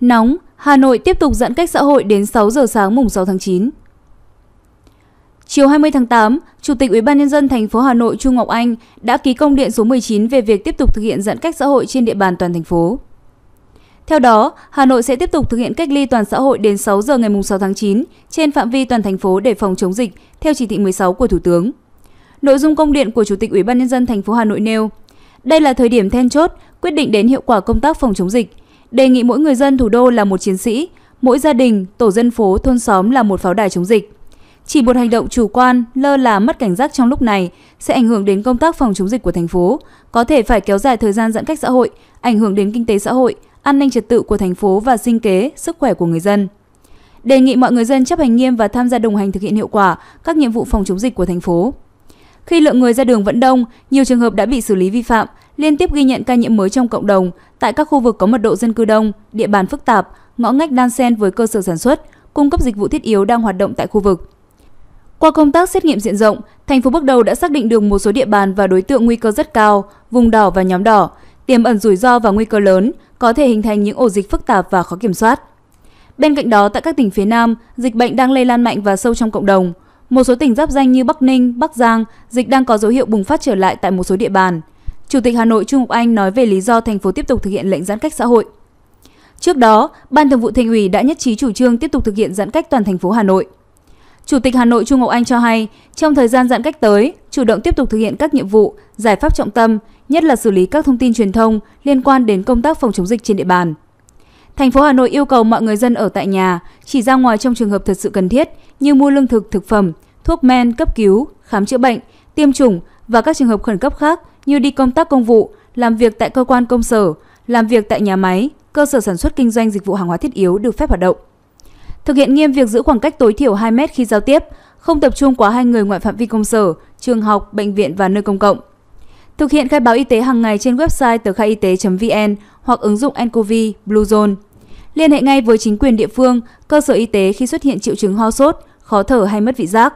Nóng, Hà Nội tiếp tục giãn cách xã hội đến 6 giờ sáng mùng 6 tháng 9. Chiều 20 tháng 8, Chủ tịch Ủy ban nhân dân thành phố Hà Nội Trung Ngọc Anh đã ký công điện số 19 về việc tiếp tục thực hiện giãn cách xã hội trên địa bàn toàn thành phố. Theo đó, Hà Nội sẽ tiếp tục thực hiện cách ly toàn xã hội đến 6 giờ ngày 6 tháng 9 trên phạm vi toàn thành phố để phòng chống dịch theo chỉ thị 16 của Thủ tướng. Nội dung công điện của Chủ tịch Ủy ban nhân dân thành phố Hà Nội nêu: Đây là thời điểm then chốt quyết định đến hiệu quả công tác phòng chống dịch, Đề nghị mỗi người dân thủ đô là một chiến sĩ, mỗi gia đình, tổ dân phố, thôn xóm là một pháo đài chống dịch. Chỉ một hành động chủ quan, lơ là mất cảnh giác trong lúc này sẽ ảnh hưởng đến công tác phòng chống dịch của thành phố, có thể phải kéo dài thời gian giãn cách xã hội, ảnh hưởng đến kinh tế xã hội, an ninh trật tự của thành phố và sinh kế, sức khỏe của người dân. Đề nghị mọi người dân chấp hành nghiêm và tham gia đồng hành thực hiện hiệu quả các nhiệm vụ phòng chống dịch của thành phố. Khi lượng người ra đường vẫn đông, nhiều trường hợp đã bị xử lý vi phạm, liên tiếp ghi nhận ca nhiễm mới trong cộng đồng tại các khu vực có mật độ dân cư đông, địa bàn phức tạp, ngõ ngách đan xen với cơ sở sản xuất, cung cấp dịch vụ thiết yếu đang hoạt động tại khu vực. Qua công tác xét nghiệm diện rộng, thành phố bước đầu đã xác định được một số địa bàn và đối tượng nguy cơ rất cao, vùng đỏ và nhóm đỏ, tiềm ẩn rủi ro và nguy cơ lớn, có thể hình thành những ổ dịch phức tạp và khó kiểm soát. Bên cạnh đó, tại các tỉnh phía Nam, dịch bệnh đang lây lan mạnh và sâu trong cộng đồng – một số tỉnh giáp danh như Bắc Ninh, Bắc Giang, dịch đang có dấu hiệu bùng phát trở lại tại một số địa bàn. Chủ tịch Hà Nội Trung Ngọc Anh nói về lý do thành phố tiếp tục thực hiện lệnh giãn cách xã hội. Trước đó, Ban Thường vụ Thành ủy đã nhất trí chủ trương tiếp tục thực hiện giãn cách toàn thành phố Hà Nội. Chủ tịch Hà Nội Trung Ngọc Anh cho hay, trong thời gian giãn cách tới, chủ động tiếp tục thực hiện các nhiệm vụ, giải pháp trọng tâm, nhất là xử lý các thông tin truyền thông liên quan đến công tác phòng chống dịch trên địa bàn. Thành phố Hà Nội yêu cầu mọi người dân ở tại nhà, chỉ ra ngoài trong trường hợp thật sự cần thiết như mua lương thực, thực phẩm, thuốc men cấp cứu, khám chữa bệnh, tiêm chủng và các trường hợp khẩn cấp khác như đi công tác công vụ, làm việc tại cơ quan công sở, làm việc tại nhà máy, cơ sở sản xuất kinh doanh dịch vụ hàng hóa thiết yếu được phép hoạt động. Thực hiện nghiêm việc giữ khoảng cách tối thiểu 2 mét khi giao tiếp, không tập trung quá hai người ngoài phạm vi công sở, trường học, bệnh viện và nơi công cộng. Thực hiện khai báo y tế hàng ngày trên website tờ khai y tế.vn hoặc ứng dụng nCoV Bluezone. Liên hệ ngay với chính quyền địa phương, cơ sở y tế khi xuất hiện triệu chứng ho sốt, khó thở hay mất vị giác.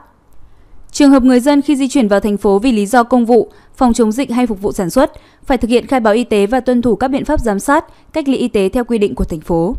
Trường hợp người dân khi di chuyển vào thành phố vì lý do công vụ, phòng chống dịch hay phục vụ sản xuất phải thực hiện khai báo y tế và tuân thủ các biện pháp giám sát, cách ly y tế theo quy định của thành phố.